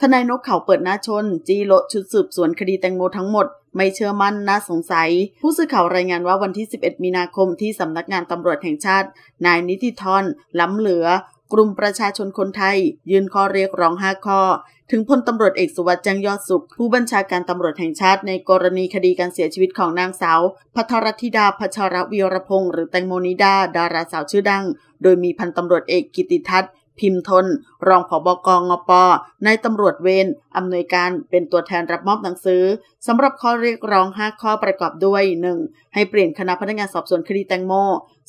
ทนายนกเขาเปิดหน้าชนจีโลชุดสืบสวนคดีแตงโมทั้งหมด ไม่เชื่อมั่นน่าสงสัย ผู้สื่อข่าวรายงานว่าวันที่ 11 มีนาคมที่สำนักงานตำรวจแห่งชาติ นายนิติธรล้ำเหลือ กลุ่มประชาชนคนไทย ยื่นข้อเรียกร้อง 5 ข้อ ถึงพลตำรวจเอกสุวัสด์จังยอดสุข ผู้บัญชาการตำรวจแห่งชาติในกรณีคดีการเสียชีวิตของนางสาวพัทรธิดาพชรวีรพงศ์หรือแตงโมนิดา ดาราสาวชื่อดังโดยมีพันตำรวจเอกกิติทัศน์พิมพ์ทน รองผอบกองอปในตำรวจเวนอำนวยการเป็นตัวแทนรับมอบหนังสือสำหรับข้อเรียกร้อง 5 ข้อประกอบด้วย 1. ให้เปลี่ยนคณะพนักงานสอบสวนคดีแตงโม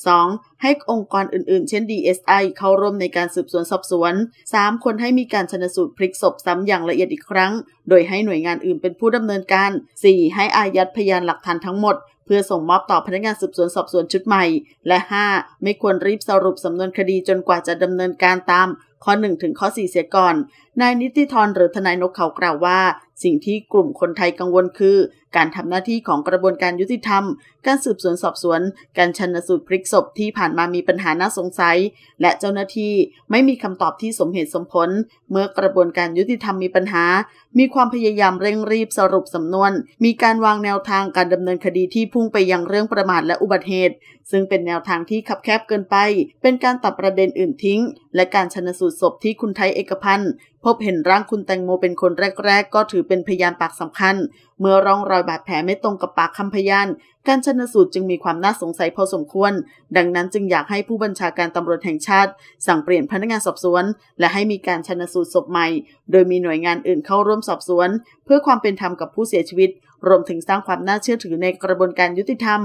2. ให้องค์กรอื่นๆ เช่น DSI เข้าร่วมในการสืบสวนสอบสวน 3. คนให้มีการชนสูตรพลิกศพซ้ำอย่างละเอียดอีกครั้งโดยให้หน่วยงานอื่นเป็นผู้ดำเนินการ 4. ให้อายัดพยานหลักฐานทั้งหมด เพื่อส่งมอบต่อพนักงานสืบสวนสอบสวนชุดใหม่ และ 5. ไม่ควรรีบสรุปสำนวนคดีจนกว่าจะดำเนินการตาม ข้อ 1 ถึงข้อ 4 เสียก่อน นายนิติธรหรือทนายนกเขากล่าวว่าสิ่งที่กลุ่มคนไทยกังวลคือการทำหน้าที่ของกระบวนการยุติธรรม การสืบสวนสอบสวน การชันสูตรพลิกศพที่ผ่านมามีปัญหาน่าสงสัย และเจ้าหน้าที่ไม่มีคำตอบที่สมเหตุสมผล เมื่อกระบวนการยุติธรรมมีปัญหา มีความพยายามเร่งรีบสรุปสำนวน มีการวางแนวทางการดำเนินคดีที่พุ่งไปยังเรื่องประมาทและอุบัติเหตุ ซึ่งเป็นแนวทางที่คับแคบเกินไป เป็นการตัดประเด็นอื่นทิ้ง และการชันสูตรศพที่คุณไทยเอกพันธ์พบเห็นร่างคุณแตงโมเป็นคนแรกๆ ก็ถือเป็นพยานปากสำคัญ เมื่อร่องรอยบาดแผลไม่ตรงกับปากคำพยาน การชนสูตรจึงมีความน่าสงสัยพอสมควร ดังนั้นจึงอยากให้ผู้บัญชาการตำรวจแห่งชาติสั่งเปลี่ยนพนักงานสอบสวนและให้มีการชนสูตรศพใหม่ โดยมีหน่วยงานอื่นเข้าร่วมสอบสวน เพื่อความเป็นธรรมกับผู้เสียชีวิต รวมถึงสร้างความน่าเชื่อถือในกระบวนการยุติธรรม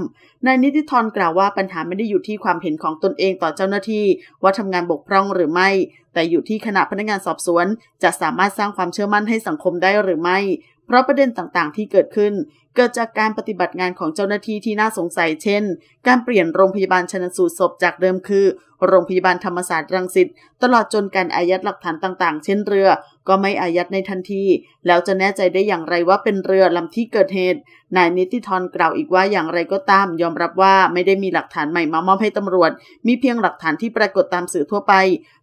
นายนิติธรกล่าวว่าปัญหาไม่ได้อยู่ที่ความเห็นของตนเองต่อเจ้าหน้าที่ว่าทำงานบกพร่องหรือไม่แต่อยู่ที่คณะพนักงานสอบสวน จะสามารถสร้างความเชื่อมั่นให้สังคมได้หรือไม่ เพราะประเด็นต่างๆ ที่เกิดขึ้น เกิดจากการปฏิบัติงานของเจ้าหน้าที่ที่น่าสงสัย เช่น การเปลี่ยนโรงพยาบาลชนสูตรศพจากเดิมคือ โรงพยาบาลธรรมศาสตร์รังสิตตลอดจนการอายัดหลักฐานต่างๆ เช่นเรือ ก็ไม่อายัดในทันทีแล้วจะแน่ใจได้อย่างไรว่าเป็นเรือลำที่เกิดเหตุนายนิติธรกล่าวอีกว่าอย่างไรก็ตาม ยอมรับว่าไม่ได้มีหลักฐานใหม่มามอบให้ตำรวจ มีเพียงหลักฐานที่ปรากฏตามสื่อทั่วไป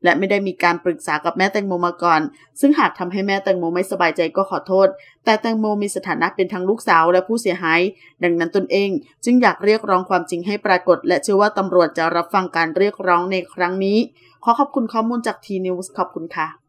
และไม่ได้มีการปรึกษากับแม่แตงโมมาก่อน ซึ่งหากทำให้แม่แตงโมไม่สบายใจก็ขอโทษ แต่แตงโมมีสถานะเป็นทั้งลูกสาวและผู้เสียหาย ดังนั้นตนเอง จึงอยากเรียกร้องความจริงให้ปรากฏ และเชื่อว่าตำรวจจะรับฟังการเรียกร้องในครั้งนี้ ขอขอบคุณข้อมูลจากทีนิวส์ขอบคุณค่ะ